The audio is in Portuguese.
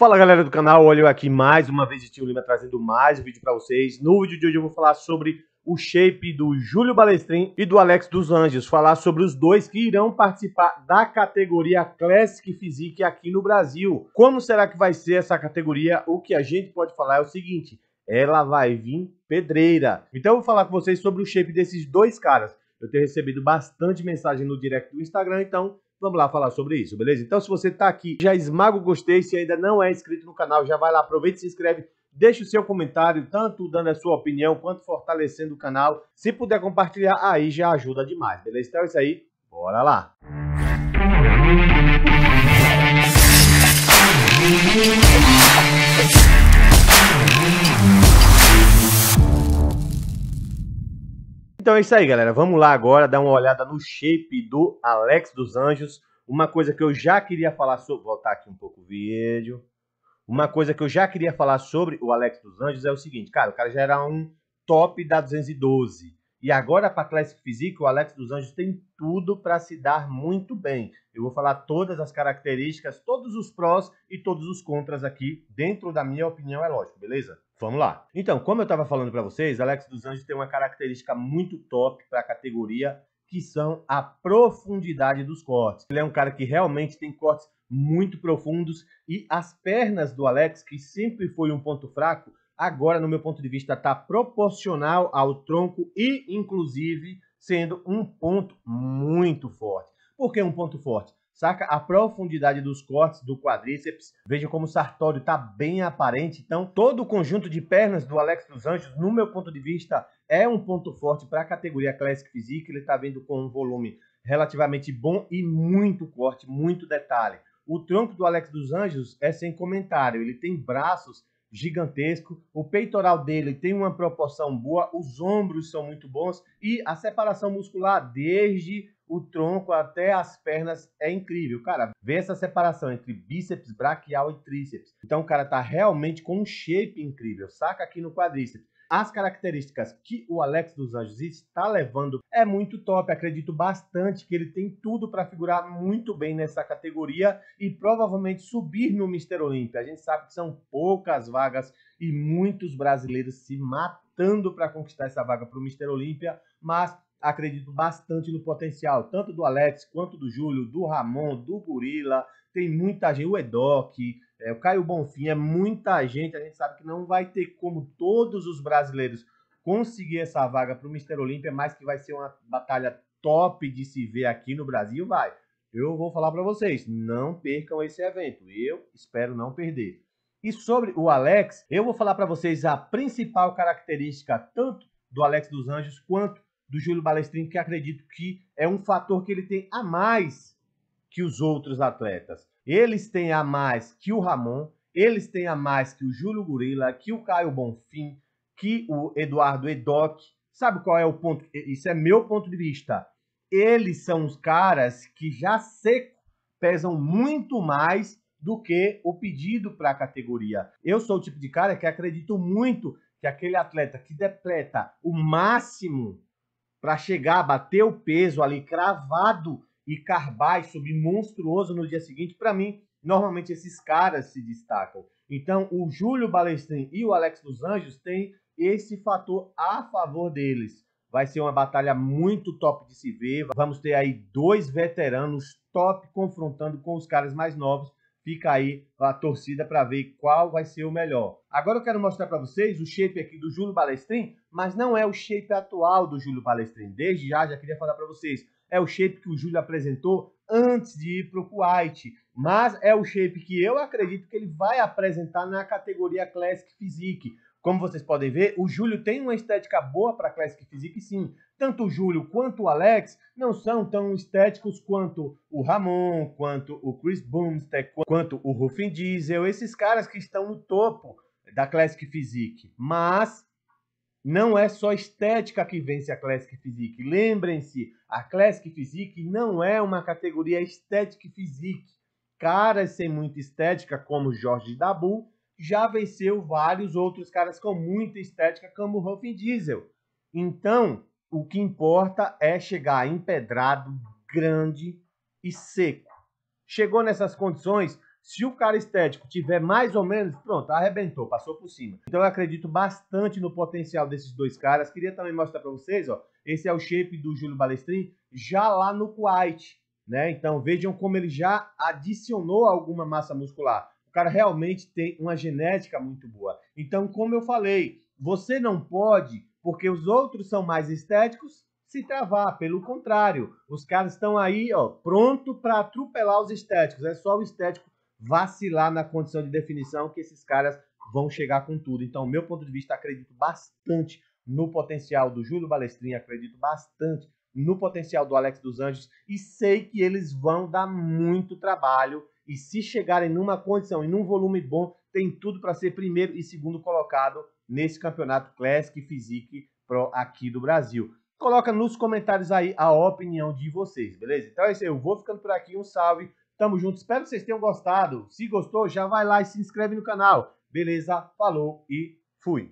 Fala galera do canal, olha eu aqui mais uma vez, Tio Lima trazendo mais um vídeo para vocês. No vídeo de hoje eu vou falar sobre o shape do Júlio Balestrin e do Alex dos Anjos, falar sobre os dois que irão participar da categoria Classic Physique aqui no Brasil. Como será que vai ser essa categoria? O que a gente pode falar é o seguinte, ela vai vir pedreira. Então eu vou falar com vocês sobre o shape desses dois caras. Eu tenho recebido bastante mensagem no direct do Instagram, então Vamos lá falar sobre isso, beleza? Então, se você está aqui, já esmaga o gostei. Se ainda não é inscrito no canal, já vai lá, aproveita e se inscreve. Deixe o seu comentário, tanto dando a sua opinião, quanto fortalecendo o canal. Se puder compartilhar, aí já ajuda demais, beleza? Então é isso aí, bora lá! Então é isso aí, galera. Vamos lá agora dar uma olhada no shape do Alex dos Anjos. Uma coisa que eu já queria falar sobre... Voltar aqui um pouco o vídeo. Uma coisa que eu já queria falar sobre o Alex dos Anjos é o seguinte. Cara, o cara já era um top da 212. E agora para Classic Physique, o Alex dos Anjos tem tudo para se dar muito bem. Eu vou falar todas as características, todos os prós e todos os contras aqui, dentro da minha opinião, é lógico, beleza? Vamos lá. Então, como eu estava falando para vocês, Alex dos Anjos tem uma característica muito top para a categoria, que são a profundidade dos cortes. Ele é um cara que realmente tem cortes muito profundos e as pernas do Alex, que sempre foi um ponto fraco, agora, no meu ponto de vista, está proporcional ao tronco e, inclusive, sendo um ponto muito forte. Por que um ponto forte? saca? A profundidade dos cortes do quadríceps, veja como o sartório está bem aparente. Então, todo o conjunto de pernas do Alex dos Anjos, no meu ponto de vista, é um ponto forte para a categoria Classic Physique. Ele está vindo com um volume relativamente bom e muito corte, muito detalhe. O tronco do Alex dos Anjos é sem comentário, ele tem braços gigantesco, o peitoral dele tem uma proporção boa, os ombros são muito bons e a separação muscular desde o tronco até as pernas é incrível. Cara, vê essa separação entre bíceps, braquial e tríceps. Então o cara tá realmente com um shape incrível. Saca aqui no quadríceps. As características que o Alex dos Anjos está levando é muito top. Acredito bastante que ele tem tudo para figurar muito bem nessa categoria e provavelmente subir no Mister Olímpia. A gente sabe que são poucas vagas e muitos brasileiros se matando para conquistar essa vaga para o Mister Olímpia, mas acredito bastante no potencial, tanto do Alex quanto do Júlio, do Ramon, do Gorila, tem muita gente, o Edoc, é, o Caio Bonfim é muita gente, a gente sabe que não vai ter como todos os brasileiros conseguir essa vaga para o Mister Olímpia, mas que vai ser uma batalha top de se ver aqui no Brasil, vai. Eu vou falar para vocês, não percam esse evento. Eu espero não perder. E sobre o Alex, eu vou falar para vocês a principal característica tanto do Alex dos Anjos quanto do Júlio Balestrinho, que acredito que é um fator que ele tem a mais que os outros atletas. Eles têm a mais que o Ramon, eles têm a mais que o Júlio Gorila, que o Caio Bonfim, que o Eduardo Edoc. Sabe qual é o ponto? Isso é meu ponto de vista. Eles são os caras que já seco pesam muito mais do que o pedido para a categoria. Eu sou o tipo de cara que acredito muito que aquele atleta que depleta o máximo para chegar, a bater o peso ali cravado e Carbais subir monstruoso no dia seguinte, para mim, normalmente esses caras se destacam. Então, o Júlio Balestrin e o Alex dos Anjos têm esse fator a favor deles. Vai ser uma batalha muito top de se ver. Vamos ter aí dois veteranos top confrontando com os caras mais novos. Fica aí a torcida para ver qual vai ser o melhor. Agora eu quero mostrar para vocês o shape aqui do Júlio Balestrin, mas não é o shape atual do Júlio Balestrin. Desde já, já queria falar para vocês é o shape que o Júlio apresentou antes de ir para o Kuwait, mas é o shape que eu acredito que ele vai apresentar na categoria Classic Physique. Como vocês podem ver, o Júlio tem uma estética boa para Classic Physique, sim. Tanto o Júlio quanto o Alex não são tão estéticos quanto o Ramon, quanto o Chris Boomster, quanto o Ruffin Diesel, esses caras que estão no topo da Classic Physique. Mas não é só estética que vence a Classic Physique. Lembrem-se, a Classic Physique não é uma categoria estética e physique. Caras sem muita estética, como Jorge Dabu, já venceu vários outros caras com muita estética, como o Diesel. Então, o que importa é chegar empedrado, grande e seco. Chegou nessas condições, se o cara estético tiver mais ou menos, pronto, arrebentou, passou por cima. Então eu acredito bastante no potencial desses dois caras. Queria também mostrar para vocês, ó, esse é o shape do Júlio Balestrin já lá no Kuwait, né? Então vejam como ele já adicionou alguma massa muscular. O cara realmente tem uma genética muito boa. Então, como eu falei, você não pode, porque os outros são mais estéticos, se travar. Pelo contrário, os caras estão aí, ó, pronto para atropelar os estéticos. É só o estético vacilar na condição de definição que esses caras vão chegar com tudo. Então, meu ponto de vista, acredito bastante no potencial do Júlio Balestrinha, acredito bastante no potencial do Alex dos Anjos e sei que eles vão dar muito trabalho e se chegarem numa condição e num volume bom, tem tudo para ser primeiro e segundo colocado nesse campeonato Classic Physique Pro aqui do Brasil. Coloca nos comentários aí a opinião de vocês, beleza? Então é isso aí, eu vou ficando por aqui, um salve, Tamo junto, espero que vocês tenham gostado. Se gostou, já vai lá e se inscreve no canal. Beleza? Falou e fui!